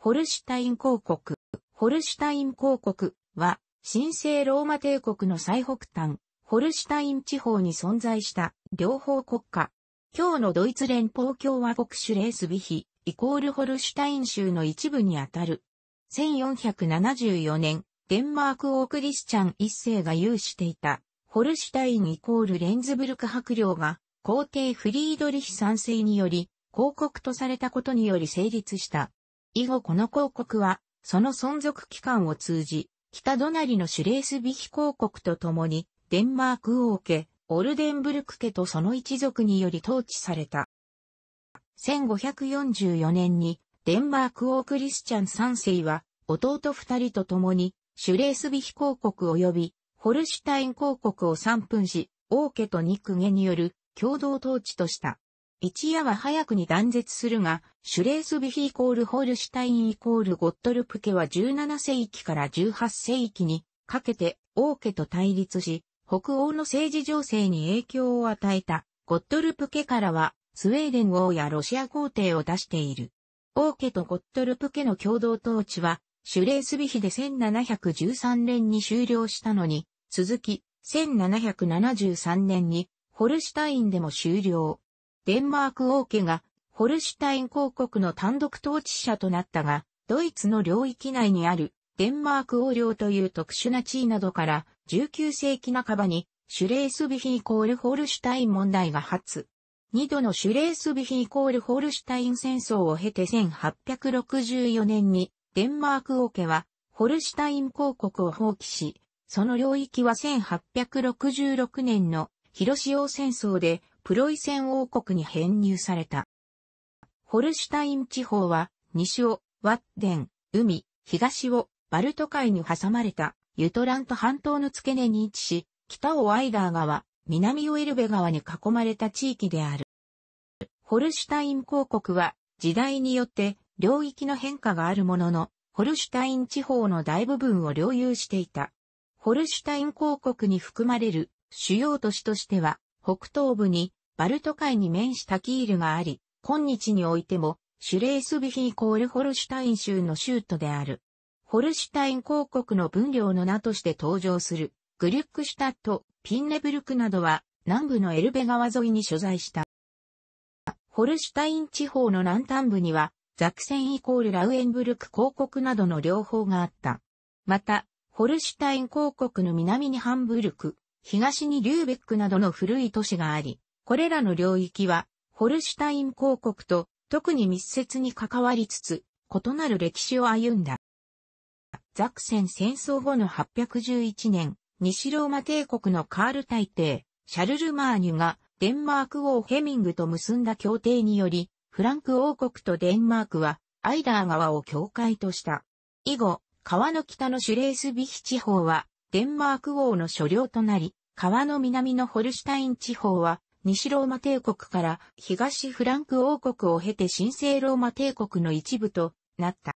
ホルシュタイン公国。ホルシュタイン公国は、神聖ローマ帝国の最北端、ホルシュタイン地方に存在した両方国家。今日のドイツ連邦共和国シュレースビヒ、イコールホルシュタイン州の一部にあたる。1474年、デンマーク王クリスチャン一世が有していた、ホルシュタインイコールレンズブルク伯領が、皇帝フリードリヒ三世により、公国とされたことにより成立した。以後この公国は、その存続期間を通じ、北隣のシュレースビヒ公国と共に、デンマーク王家、オルデンブルク家とその一族により統治された。1544年に、デンマーク王クリスチャン3世は、弟二人と共に、シュレースビヒ公国及び、ホルシュタイン公国を三分し、王家とニクゲによる共同統治とした。一夜は早くに断絶するが、シュレースビヒイコールホールシュタインイコールゴットルプ家は17世紀から18世紀にかけて王家と対立し、北欧の政治情勢に影響を与えたゴットルプ家からはスウェーデン王やロシア皇帝を出している。王家とゴットルプ家の共同統治は、シュレースビヒで1713年に終了したのに、続き、1773年にホルシュタインでも終了。デンマーク王家がホルシュタイン公国の単独統治者となったが、ドイツの領域内にあるデンマーク王領という特殊な地位などから19世紀半ばにシュレースビヒイコールホルシュタイン問題が発。二度のシュレースビヒイコールホルシュタイン戦争を経て1864年にデンマーク王家はホルシュタイン公国を放棄し、その領域は1866年の広潮戦争でプロイセン王国に編入された。ホルシュタイン地方は、西を、ワッデン、海、東を、バルト海に挟まれた、ユトラント半島の付け根に位置し、北をアイダー川、南をエルベ川に囲まれた地域である。ホルシュタイン公国は、時代によって領域の変化があるものの、ホルシュタイン地方の大部分を領有していた。ホルシュタイン公国に含まれる主要都市としては、北東部にバルト海に面したキールがあり、今日においてもシュレースビヒイコールホルシュタイン州の州都である。ホルシュタイン公国の分領の名として登場するグリュックシュタット、ピンネブルクなどは南部のエルベ川沿いに所在した。ホルシュタイン地方の南端部にはザクセンイコールラウエンブルク公国などの両方があった。また、ホルシュタイン公国の南にハンブルク、東にリューベックなどの古い都市があり、これらの領域は、ホルシュタイン公国と特に密接に関わりつつ、異なる歴史を歩んだ。ザクセン戦争後の811年、西ローマ帝国のカール大帝、シャルル・マーニュがデンマーク王ヘミングと結んだ協定により、フランク王国とデンマークはアイダー川を境界とした。以後、川の北のシュレースビヒ地方はデンマーク王の所領となり、川の南のホルシュタイン地方は、西ローマ帝国から東フランク王国を経て神聖ローマ帝国の一部となった。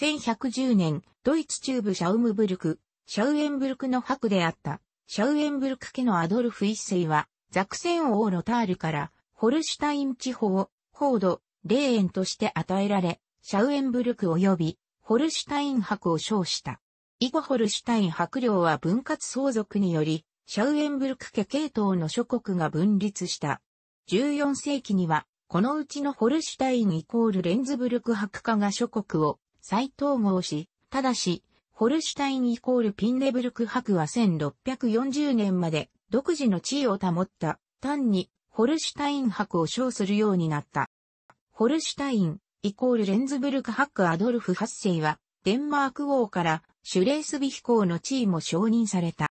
1110年、ドイツ中部シャウムブルク、シャウエンブルクの伯であった、シャウエンブルク家のアドルフ一世は、ザクセン王ロタールから、ホルシュタイン地方、ホード、霊園として与えられ、シャウエンブルク及び、ホルシュタイン伯を称した。イゴホルシュタイン白領は分割相続により、シャウエンブルク家系統の諸国が分立した。14世紀には、このうちのホルシュタインイコールレンズブルク白家が諸国を再統合し、ただし、ホルシュタインイコールピンレブルク白は1640年まで独自の地位を保った、単にホルシュタイン白を称するようになった。ホルシュタインイコールレンズブルク伯アドルフ8世は、デンマーク王からシュレースビヒ校の地位も承認された。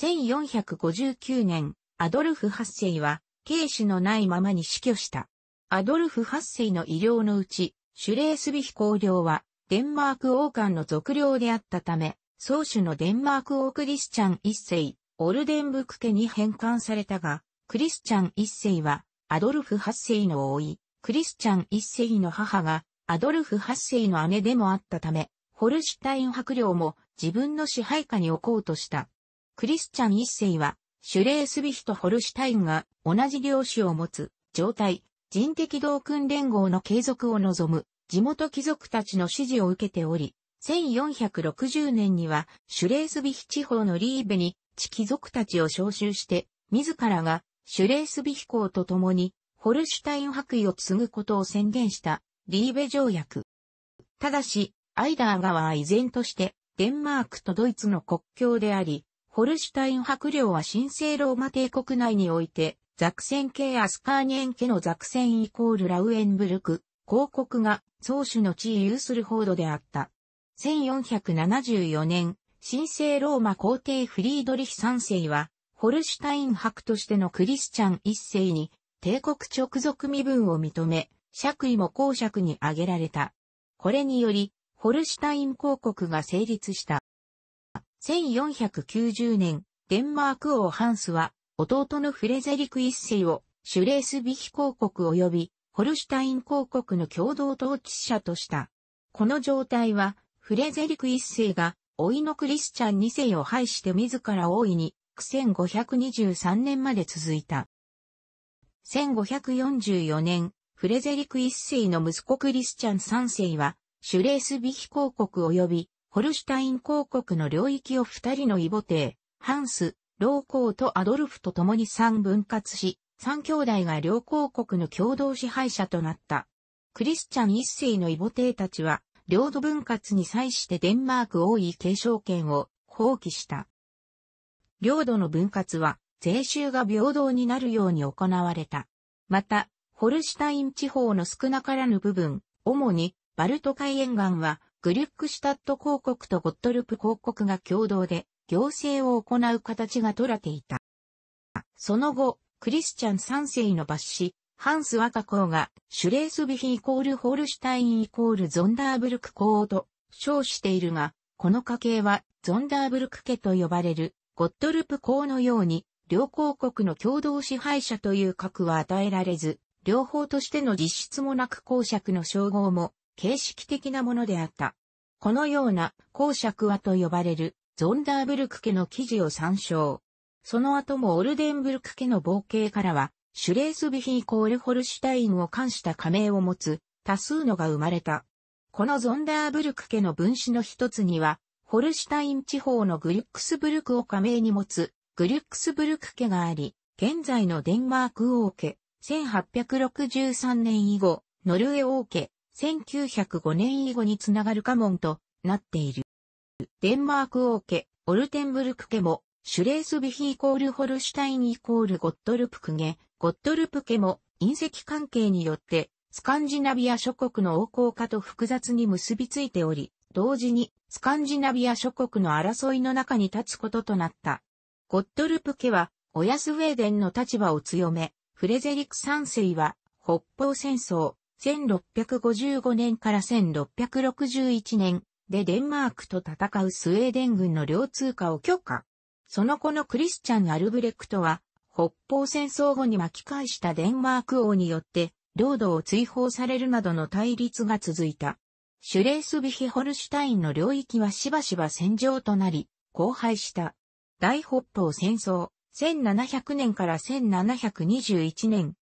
1459年、アドルフ8世は、軽視のないままに死去した。アドルフ8世の医療のうち、シュレースビヒ公領は、デンマーク王冠の俗領であったため、宗主のデンマーク王クリスチャン一世、オルデンブク家に返還されたが、クリスチャン一世は、アドルフ八世の老い、クリスチャン一世の母が、アドルフ八世の姉でもあったため、ホルシュタイン伯領も自分の支配下に置こうとした。クリスチャン一世は、シュレースビヒとホルシュタインが同じ領主を持つ、状態、人的同訓連合の継続を望む、地元貴族たちの支持を受けており、1460年には、シュレースビヒ地方のリーベに、地貴族たちを召集して、自らが、シュレースビヒ公と共に、ホルシュタイン伯位を継ぐことを宣言した、リーベ条約。ただし、アイダー川は依然としてデンマークとドイツの国境であり、ホルシュタイン伯領は神聖ローマ帝国内において、ザクセン系アスカーニエン家のザクセンイコールラウエンブルク、広告が宗主の地位有する報道であった。1474年、神聖ローマ皇帝フリードリヒ三世は、ホルシュタイン伯としてのクリスチャン一世に、帝国直属身分を認め、爵位も公爵に挙げられた。これにより、ホルシュタイン公国が成立した。1490年、デンマーク王ハンスは、弟のフレゼリク一世を、シュレースビヒ公国及び、ホルシュタイン公国の共同統治者とした。この状態は、フレゼリク一世が、老いのクリスチャン二世を廃して自ら大いに、1523年まで続いた。1544年、フレゼリク一世の息子クリスチャン三世は、シュレースビヒ公国及びホルシュタイン公国の領域を二人の異母帝、ハンス、ローコーとアドルフと共に三分割し、三兄弟が両公国の共同支配者となった。クリスチャン一世の異母帝たちは、領土分割に際してデンマーク王位継承権を放棄した。領土の分割は、税収が平等になるように行われた。また、ホルシュタイン地方の少なからぬ部分、主にバルト海沿岸は、グリュックシュタット公国とゴットルプ公国が共同で、行政を行う形が取られていた。その後、クリスチャン三世の抜子、ハンス若公が、シュレースビヒイコールホールシュタインイコールゾンダーブルク公と称しているが、この家系はゾンダーブルク家と呼ばれるゴットルプ公のように、両公国の共同支配者という格は与えられず、両方としての実質もなく公爵の称号も形式的なものであった。このような公爵はと呼ばれるゾンダーブルク家の記事を参照。その後もオルデンブルク家の冒険からは、シュレースビヒーコールホルシュタインを冠した加盟を持つ多数のが生まれた。このゾンダーブルク家の分子の一つには、ホルシュタイン地方のグリュックスブルクを加盟に持つグリュックスブルク家があり、現在のデンマーク王家、1863年以後、ノルウェー王家、1905年以後につながる家紋となっている。デンマーク王家、オルテンブルク家も、シュレースビヒイコールホルシュタインイコールゴットルプク家、ゴットルプ家も隕石関係によって、スカンジナビア諸国の王侯家と複雑に結びついており、同時にスカンジナビア諸国の争いの中に立つこととなった。ゴットルプ家は、オヤスウェーデンの立場を強め、フレゼリク三世は、北方戦争、1655年から1661年でデンマークと戦うスウェーデン軍の両通貨を許可。その後のクリスチャン・アルブレクトは、北方戦争後に巻き返したデンマーク王によって、領土を追放されるなどの対立が続いた。シュレースビヒホルシュタインの領域はしばしば戦場となり、荒廃した。大北方戦争、1700年から1721年、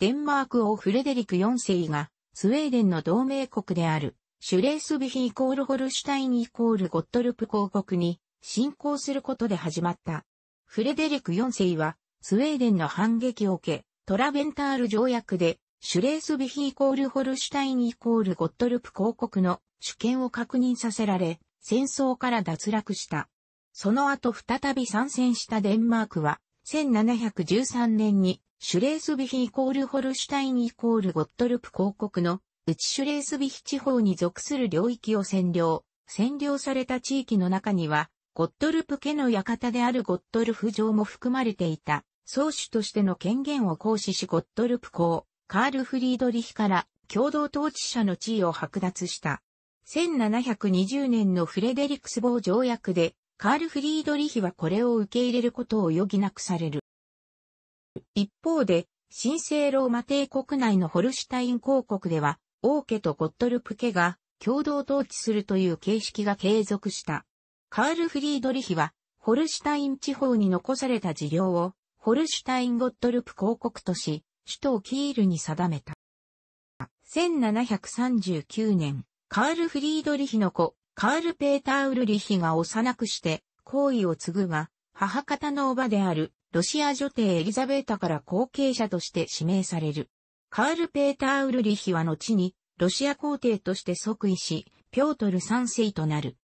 デンマーク王フレデリク4世が、スウェーデンの同盟国である、シュレースビヒイコールホルシュタインイコールゴットルプ公国に侵攻することで始まった。フレデリク4世は、スウェーデンの反撃を受け、トラベンタール条約で、シュレースビヒイコールホルシュタインイコールゴットルプ公国の主権を確認させられ、戦争から脱落した。その後再び参戦したデンマークは、1713年にシュレースビヒイコールホルシュタインイコールゴットルプ公国の、内シュレースビヒ地方に属する領域を占領。占領された地域の中には、ゴットルプ家の館であるゴットルフ城も含まれていた、宗主としての権限を行使しゴットルプ公、カール・フリードリヒから共同統治者の地位を剥奪した。1720年のフレデリクスボー条約で、カール・フリードリヒはこれを受け入れることを余儀なくされる。一方で、神聖ローマ帝国内のホルシュタイン公国では、王家とゴットルプ家が共同統治するという形式が継続した。カール・フリードリヒは、ホルシュタイン地方に残された事業を、ホルシュタイン・ゴットルプ公国とし、首都キールに定めた。1739年、カール・フリードリヒの子、カール・ペーター・ウルリヒが幼くして、行為を継ぐが、母方の叔母であるロシア女帝エリザベータから後継者として指名される。カール・ペーター・ウルリヒは後に、ロシア皇帝として即位し、ピョートル3世となる。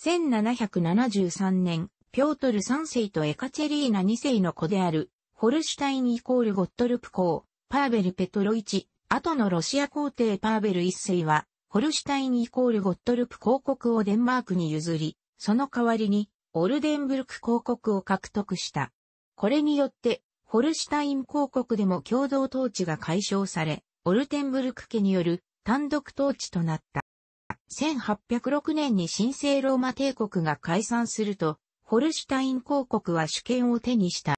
1773年、ピョートル3世とエカチェリーナ2世の子である、ホルシュタインイコールゴットルプ公、パーベル・ペトロイチ、後のロシア皇帝パーベル1世は、ホルシュタインイコールゴットルプ公国をデンマークに譲り、その代わりに、オルデンブルク公国を獲得した。これによって、ホルシュタイン公国でも共同統治が解消され、オルテンブルク家による単独統治となった。1806年に神聖ローマ帝国が解散すると、ホルシュタイン公国は主権を手にした。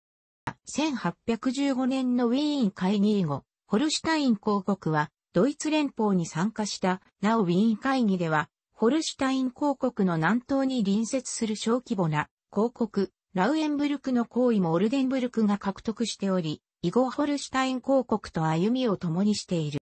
1815年のウィーン会議以後、ホルシュタイン公国はドイツ連邦に参加した、なおウィーン会議では、ホルシュタイン公国の南東に隣接する小規模な公国、ラウエンブルクの行為もオルデンブルクが獲得しており、イゴホルシュタイン公国と歩みを共にしている。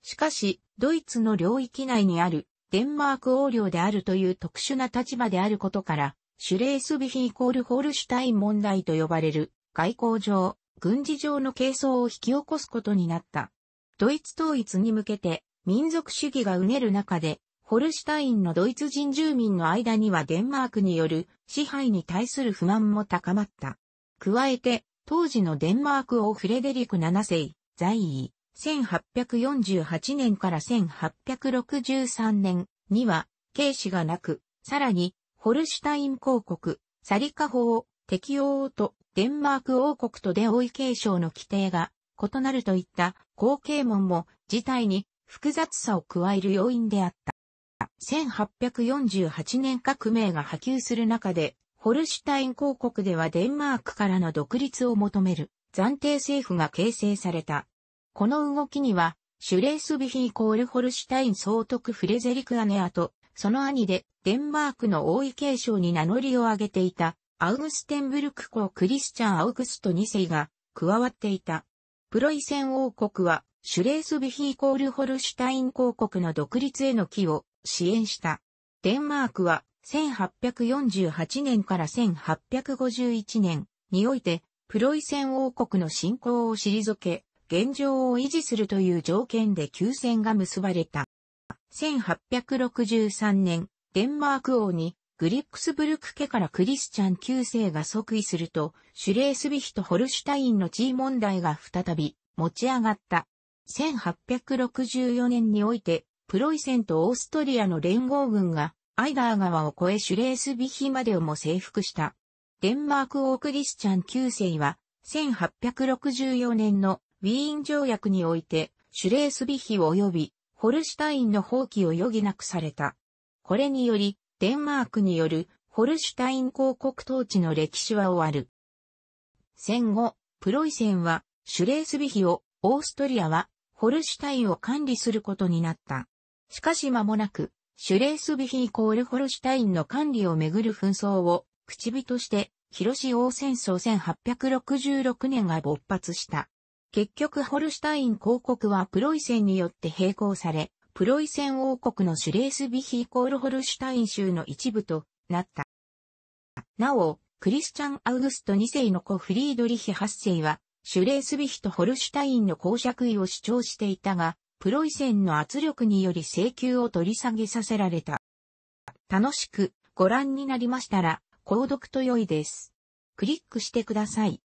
しかし、ドイツの領域内にあるデンマーク王領であるという特殊な立場であることから、シュレースビヒイコールホルシュタイン問題と呼ばれる外交上、軍事上の係争を引き起こすことになった。ドイツ統一に向けて民族主義がうねる中でホルシュタインのドイツ人住民の間にはデンマークによる支配に対する不満も高まった。加えて、当時のデンマーク王フレデリク7世、在位、1848年から1863年には、軽視がなく、さらに、ホルシュタイン公国、サリカ法、適用と、デンマーク王国とで王位継承の規定が異なるといった後継門も事態に複雑さを加える要因であった。1848年革命が波及する中で、ホルシュタイン公国ではデンマークからの独立を求める暫定政府が形成された。この動きには、シュレースビヒイコールホルシュタイン総督フレゼリク・アネアと、その兄でデンマークの王位継承に名乗りを上げていた、アウグステンブルク公クリスチャン・アウグスト2世が加わっていた。プロイセン王国は、シュレースビヒイコールホルシュタイン公国の独立への寄与支援した。デンマークは1848年から1851年において、プロイセン王国の侵攻を退け、現状を維持するという条件で休戦が結ばれた。1863年、デンマーク王にグリックスブルク家からクリスチャン9世が即位すると、シュレースビヒとホルシュタインの地位問題が再び持ち上がった。1864年において、プロイセンとオーストリアの連合軍が、アイダー川を越えシュレースビヒまでをも征服した。デンマーク王クリスチャン9世は、1864年のウィーン条約において、シュレースビヒ及び、ホルシュタインの放棄を余儀なくされた。これにより、デンマークによるホルシュタイン公国統治の歴史は終わる。戦後、プロイセンはシュレースビヒを、オーストリアはホルシュタインを管理することになった。しかし間もなく、シュレースビヒイコールホルシュタインの管理をめぐる紛争を、口火として、広島王戦争1866年が勃発した。結局ホルシュタイン公国はプロイセンによって並行され、プロイセン王国のシュレースビヒイコールホルシュタイン州の一部となった。なお、クリスチャン・アウグスト2世の子フリードリヒ8世は、シュレースビヒとホルシュタインの公爵位を主張していたが、プロイセンの圧力により請求を取り下げさせられた。楽しくご覧になりましたら、購読と良いです。クリックしてください。